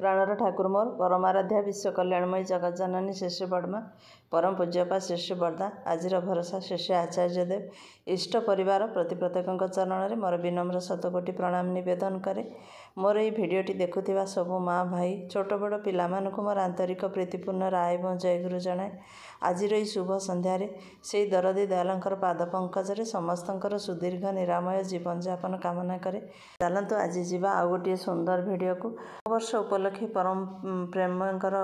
ପ୍ରାଣର ଠାକୁର ମୋର ପରମାରାଧ୍ୟା ବିଶ୍ୱ କଲ୍ୟାଣମୟୀ ଜଗଜ୍ଜନନୀ ଶେଷ ବର୍ମା ପରମ ପୂଜ୍ୟପା ଶିଶୁ ବର୍ଦ୍ଧା ଆଜିର ଭରସା ଶେଷ ଆଚାର୍ଯ୍ୟ ଦେବ ଇଷ୍ଟ ପରିବାର ପ୍ରତି ପ୍ରତ୍ୟେକଙ୍କ ଚରଣରେ ମୋର ବିନମ୍ର ଶତକୋଟି ପ୍ରଣାମ ନିବେଦନ କରେ ମୋର ଏଇ ଭିଡ଼ିଓଟି ଦେଖୁଥିବା ସବୁ ମା' ଭାଇ ଛୋଟ ବଡ଼ ପିଲାମାନଙ୍କୁ ମୋର ଆନ୍ତରିକ ପ୍ରୀତିପୂର୍ଣ୍ଣ ରାୟ ଏବଂ ଜୟଗୁରୁ ଜଣାଏ ଆଜିର ଏହି ଶୁଭ ସନ୍ଧ୍ୟାରେ ସେହି ଦରଦୀ ଦୟାଲଙ୍କର ପାଦ ପଙ୍କଜରେ ସମସ୍ତଙ୍କର ସୁଦୀର୍ଘ ନିରାମୟ ଜୀବନଯାପନ କାମନା କରେ ଚାଲନ୍ତୁ ଆଜି ଯିବା ଆଉ ଗୋଟିଏ ସୁନ୍ଦର ଭିଡ଼ିଓକୁ ବର୍ଷ ଉପଲକ୍ଷେ ପରମ ପ୍ରେମଙ୍କର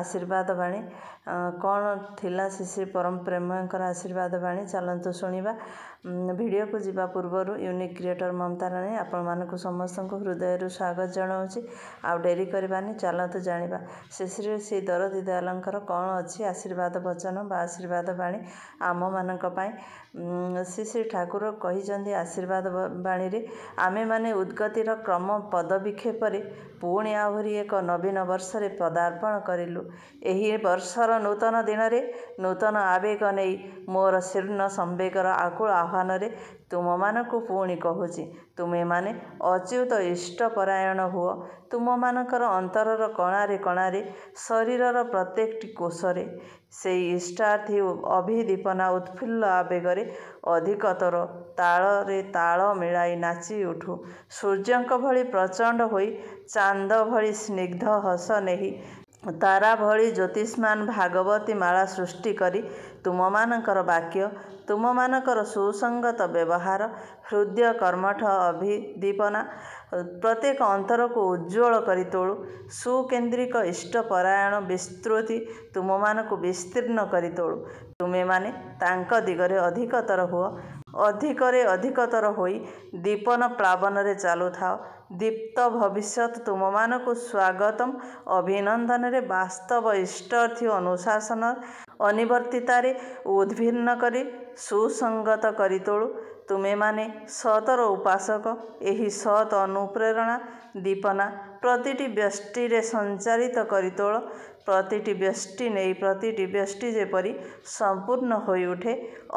ଆଶୀର୍ବାଦ ବାଣୀ କ'ଣ ଥିଲା ସେ ଶ୍ରୀ ପରମ ପ୍ରେମଙ୍କର ଆଶୀର୍ବାଦ ବାଣୀ ଚାଲନ୍ତୁ ଶୁଣିବା ଭିଡ଼ିଓକୁ ଯିବା ପୂର୍ବରୁ ୟୁନିକ୍ କ୍ରିଏଟର ମମତା ରାଣୀ ଆପଣମାନଙ୍କୁ ସମସ୍ତଙ୍କୁ ହୃଦୟରୁ ସ୍ୱାଗତ ଜଣାଉଛି ଆଉ ଡେରି କରିବାନି ଚାଲନ୍ତୁ ଜାଣିବା ଶେଷରେ ସେ ଦର ଦୟାଲଙ୍କର କ'ଣ ଅଛି ଆଶୀର୍ବାଦ ବଚନ ବା ଆଶୀର୍ବାଦ ବାଣୀ ଆମମାନଙ୍କ ପାଇଁ ଶ୍ରୀ ଶ୍ରୀ ଠାକୁର କହିଛନ୍ତି ଆଶୀର୍ବାଦ ବାଣୀରେ ଆମେମାନେ ଉଦ୍ଗତିର କ୍ରମ ପଦବିକ୍ଷେପରେ ପୁଣି ଆହୁରି ଏକ ନବୀନ ବର୍ଷରେ ପଦାର୍ପଣ କରିଲୁ ଏହି ବର୍ଷର ନୂତନ ଦିନରେ ନୂତନ ଆବେଗ ନେଇ ମୋର ଶୀର୍ଣ୍ଣ ସମ୍ବେଗର ଆକୁଳ ଆହ୍ୱାନରେ ତୁମମାନଙ୍କୁ ପୁଣି କହୁଛି ତୁମେମାନେ ଅଚ୍ୟୁତ ଈଶ୍ୱର ଇଷ୍ଟପରାୟଣ ହୁଅ ତୁମମାନଙ୍କର ଅନ୍ତରର କଣାରେ କଣାରେ ଶରୀରର ପ୍ରତ୍ୟେକଟି କୋଷରେ ସେଇ ଇଷ୍ଟାର୍ଥୀ ଅଭିଦୀପନା ଉତ୍ଫୁଲ୍ଲ ଆବେଗରେ ଅଧିକତର ତାଳରେ ତାଳ ମିଳାଇ ନାଚି ଉଠୁ ସୂର୍ଯ୍ୟଙ୍କ ଭଳି ପ୍ରଚଣ୍ଡ ହୋଇ ଚାନ୍ଦ ଭଳି ସ୍ନିଗ୍ଧ ହସ ନେହି ତାରା ଭଳି ଜ୍ୟୋତିଷ୍ମାନ ଭାଗବତୀ ମାଳା ସୃଷ୍ଟି କରି ତୁମମାନଙ୍କର ବାକ୍ୟ ତୁମମାନଙ୍କର ସୁସଙ୍ଗତ ବ୍ୟବହାର ହୃଦୟ କର୍ମଠ ଅଭିଦୀପନା ପ୍ରତ୍ୟେକ ଅନ୍ତରକୁ ଉଜ୍ଜ୍ୱଳ କରି ତୋଳୁ ସୁକେନ୍ଦ୍ରିକ ଇଷ୍ଟପରାୟଣ ବିସ୍ତୃତି ତୁମମାନଙ୍କୁ ବିସ୍ତୀର୍ଣ୍ଣ କରି ତୋଳୁ ତୁମେମାନେ ତାଙ୍କ ଦିଗରେ ଅଧିକତର ହୁଅ ଅଧିକରେ ଅଧିକତର ହୋଇ ଦୀପନ ପ୍ଲାବନରେ ଚାଲୁଥାଅ ଦୀପ୍ତ ଭବିଷ୍ୟତ ତୁମମାନଙ୍କୁ ସ୍ୱାଗତମ ଅଭିନନ୍ଦନରେ ବାସ୍ତବ ଇଷ୍ଟଅର୍ଥି ଅନୁଶାସନ ଅନିବର୍ତ୍ତିତାରେ ଉଦ୍ଭିନ୍ନ କରି ସୁସଙ୍ଗତ କରି ତୋଳୁ ତୁମେମାନେ ସତର ଉପାସକ ଏହି ସତ ଅନୁପ୍ରେରଣା ଦୀପନା ପ୍ରତିଟି ବ୍ୟଷ୍ଟିରେ ସଞ୍ଚାରିତ କରି ତୋଳ ପ୍ରତିଟି ବ୍ୟଷ୍ଟି ନେଇ ପ୍ରତିଟି ବ୍ୟଷ୍ଟି ଯେପରି ସମ୍ପୂର୍ଣ୍ଣ ହୋଇଉଠେ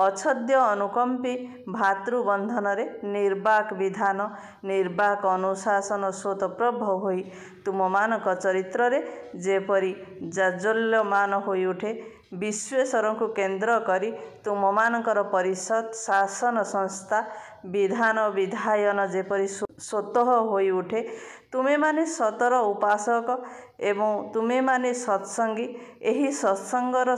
ଅଛଦ୍ୟ ଅନୁକମ୍ପି ଭାତୃବନ୍ଧନରେ ନିର୍ବାକ ବିଧାନ ନିର୍ବାକ ଅନୁଶାସନ ସ୍ୱତଃପ୍ରଭ ହୋଇ ତୁମମାନଙ୍କ ଚରିତ୍ରରେ ଯେପରି ଜାଜଲ୍ୟମାନ ହୋଇଉଠେ ବିଶ୍ୱେଶ୍ୱରଙ୍କୁ କେନ୍ଦ୍ର କରି ତୁମମାନଙ୍କର ପରିଷଦ ଶାସନ ସଂସ୍ଥା ବିଧାନ ବିଧାୟନ ଯେପରି ସ୍ୱତଃ ହୋଇଉଠେ ତୁମେମାନେ ସତର ଉପାସକ ଏବଂ ତୁମେମାନେ ସତ୍ସଙ୍ଗୀ ଏହି ସତ୍ସଙ୍ଗର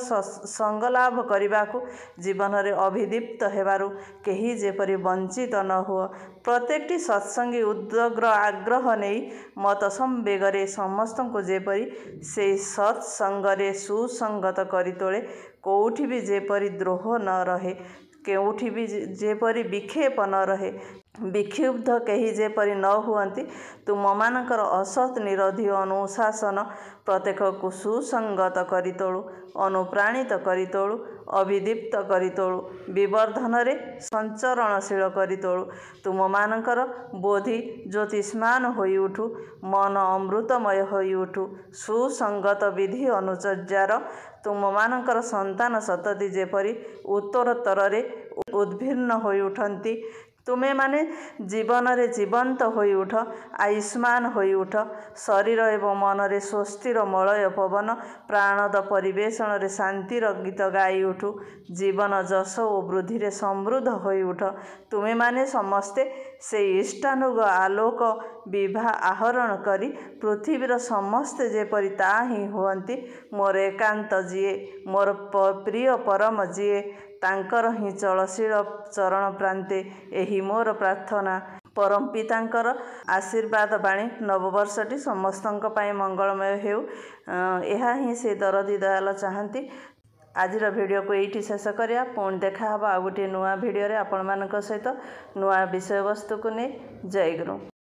ସଙ୍ଗଲାଭ କରିବାକୁ ଜୀବନରେ ଅଭିଦୀପ୍ତ ହେବାରୁ କେହି ଯେପରି ବଞ୍ଚିତ ନ ହୁଅ ପ୍ରତ୍ୟେକଟି ସତ୍ସଙ୍ଗୀ ଉଦ୍ରଗ୍ର ଆଗ୍ରହ ନେଇ ମତ ସମ୍ବେଗରେ ସମସ୍ତଙ୍କୁ ଯେପରି ସେହି ସତ୍ସଙ୍ଗରେ ସୁସଙ୍ଗତ କରିତୋଳେ କେଉଁଠି ବି ଯେପରି ଦ୍ରୋହ ନ ରହେ କେଉଁଠି ବି ଯେପରି ବିକ୍ଷେପ ନ ରହେ ବିକ୍ଷୁବ୍ଧ କେହି ଯେପରି ନ ହୁଅନ୍ତି ତୁମମାନଙ୍କର ଅସତ୍ ନିରୋଧି ଅନୁଶାସନ ପ୍ରତ୍ୟେକକୁ ସୁସଙ୍ଗତ କରିତୋଳୁ ଅନୁପ୍ରାଣିତ କରିତୋଳୁ ଅଭିଦୀପ୍ତ କରିତୋଳୁ ବିବର୍ଦ୍ଧନରେ ସଞ୍ଚରଣଶୀଳ କରିତୋଳୁ ତୁମମାନଙ୍କର ବୋଧି ଜ୍ୟୋତିଷ୍ମାନ ହୋଇଉଠୁ ମନ ଅମୃତମୟ ହୋଇଉଠୁ ସୁସଙ୍ଗତ ବିଧି ଅନୁଚର୍ଯ୍ୟାର ତୁମମାନଙ୍କର ସନ୍ତାନ ସତତି ଯେପରି ଉତ୍ତରୋତ୍ତରରେ ଉଦ୍ଭିନ୍ନ ହୋଇଉଠନ୍ତି ତୁମେମାନେ ଜୀବନରେ ଜୀବନ୍ତ ହୋଇ ଉଠ ଆୟୁଷ୍ମାନ ହୋଇ ଉଠ ଶରୀର ଏବଂ ମନରେ ସ୍ୱସ୍ତିର ମଳୟ ପବନ ପ୍ରାଣଦ ପରିବେଷଣରେ ଶାନ୍ତିର ଗୀତ ଗାଇ ଉଠୁ ଜୀବନ ଯଶ ଓ ବୃଦ୍ଧିରେ ସମୃଦ୍ଧ ହୋଇଉଠ ତୁମେମାନେ ସମସ୍ତେ ସେଇ ଇଷ୍ଟାନୁଗ ଆଲୋକ ବିବାହ ଆହରଣ କରି ପୃଥିବୀର ସମସ୍ତେ ଯେପରି ତା ହିଁ ହୁଅନ୍ତି ମୋର ଏକାନ୍ତ ଯିଏ ମୋର ପ୍ରିୟ ପରମ ଯିଏ ତାଙ୍କର ହିଁ ଚଳଶୀଳ ଚରଣ ପ୍ରାନ୍ତେ ଏହି ମୋର ପ୍ରାର୍ଥନା ପରମ ପିତାଙ୍କର ଆଶୀର୍ବାଦ ବାଣୀ ନବବର୍ଷଟି ସମସ୍ତଙ୍କ ପାଇଁ ମଙ୍ଗଳମୟ ହେଉ ଏହା ହିଁ ସେ ଦରଦି ଦୟାଲ ଚାହାନ୍ତି ଆଜିର ଭିଡ଼ିଓକୁ ଏଇଠି ଶେଷ କରିବା ପୁଣି ଦେଖାହେବ ଆଉ ଗୋଟିଏ ନୂଆ ଭିଡ଼ିଓରେ ଆପଣମାନଙ୍କ ସହିତ ନୂଆ ବିଷୟବସ୍ତୁକୁ ନେଇ ଜୟ ଗୁରୁ